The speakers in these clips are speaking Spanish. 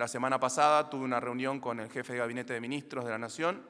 La semana pasada tuve una reunión con el jefe de gabinete de ministros de la Nación,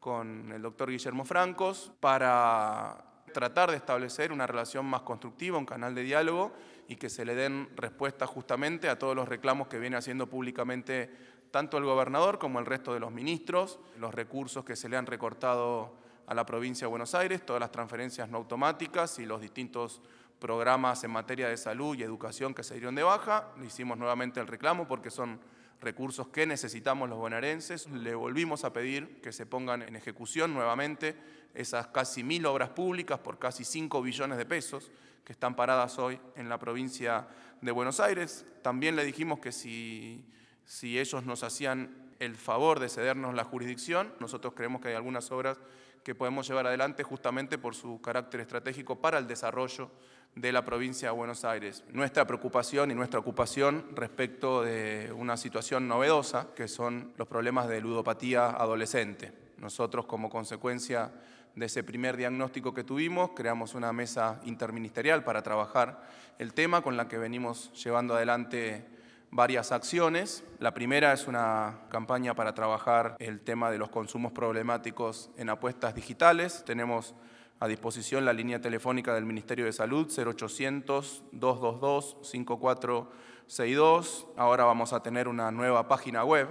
con el doctor Guillermo Francos, para tratar de establecer una relación más constructiva, un canal de diálogo y que se le den respuesta justamente a todos los reclamos que viene haciendo públicamente tanto el gobernador como el resto de los ministros, los recursos que se le han recortado a la provincia de Buenos Aires, todas las transferencias no automáticas y los distintos programas en materia de salud y educación que se dieron de baja. hicimos nuevamente el reclamo porque son recursos que necesitamos los bonaerenses. Le volvimos a pedir que se pongan en ejecución nuevamente esas casi mil obras públicas por casi 5 billones de pesos que están paradas hoy en la provincia de Buenos Aires. También le dijimos que si, si ellos nos hacían el favor de cedernos la jurisdicción. Nosotros creemos que hay algunas obras que podemos llevar adelante justamente por su carácter estratégico para el desarrollo de la provincia de Buenos Aires. Nuestra preocupación y nuestra ocupación respecto de una situación novedosa, que son los problemas de ludopatía adolescente. Nosotros, como consecuencia de ese primer diagnóstico que tuvimos, creamos una mesa interministerial para trabajar el tema con la que venimos llevando adelante varias acciones. La primera es una campaña para trabajar el tema de los consumos problemáticos en apuestas digitales. Tenemos a disposición la línea telefónica del Ministerio de Salud 0800-222-5462. Ahora vamos a tener una nueva página web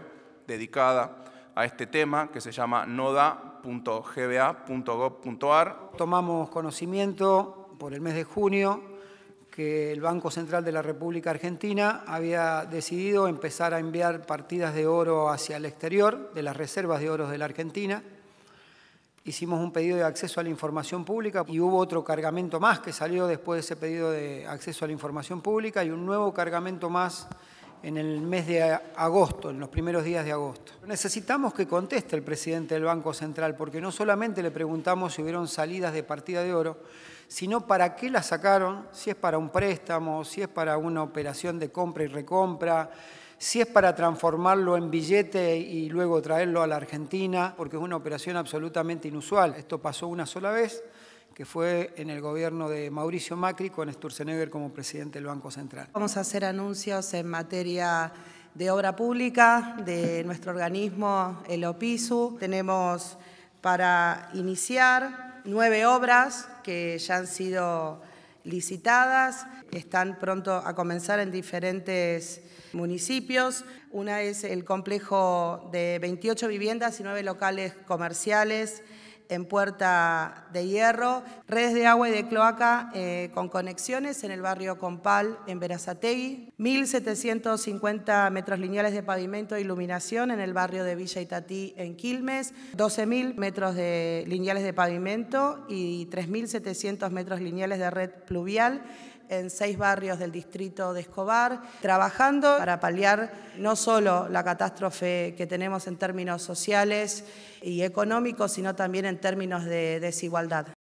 dedicada a este tema que se llama noda.gba.gov.ar. Tomamos conocimiento por el mes de junio que el Banco Central de la República Argentina había decidido empezar a enviar partidas de oro hacia el exterior, de las reservas de oro de la Argentina. Hicimos un pedido de acceso a la información pública y hubo otro cargamento más que salió después de ese pedido de acceso a la información pública y un nuevo cargamento más en el mes de agosto, en los primeros días de agosto. Necesitamos que conteste el presidente del Banco Central, porque no solamente le preguntamos si hubieron salidas de partida de oro, sino para qué la sacaron, si es para un préstamo, si es para una operación de compra y recompra, si es para transformarlo en billete y luego traerlo a la Argentina, porque es una operación absolutamente inusual. Esto pasó una sola vez que fue en el gobierno de Mauricio Macri con Sturzenegger como presidente del Banco Central. Vamos a hacer anuncios en materia de obra pública de nuestro organismo, el OPISU. Tenemos para iniciar nueve obras que ya han sido licitadas, están pronto a comenzar en diferentes municipios. Una es el complejo de 28 viviendas y nueve locales comerciales en Puerta de Hierro, redes de agua y de cloaca eh, con conexiones en el barrio Compal, en Berazategui, 1.750 metros lineales de pavimento e iluminación en el barrio de Villa Itatí, en Quilmes, 12.000 metros de lineales de pavimento y 3.700 metros lineales de red pluvial en seis barrios del distrito de Escobar, trabajando para paliar no solo la catástrofe que tenemos en términos sociales y económicos, sino también en términos de desigualdad.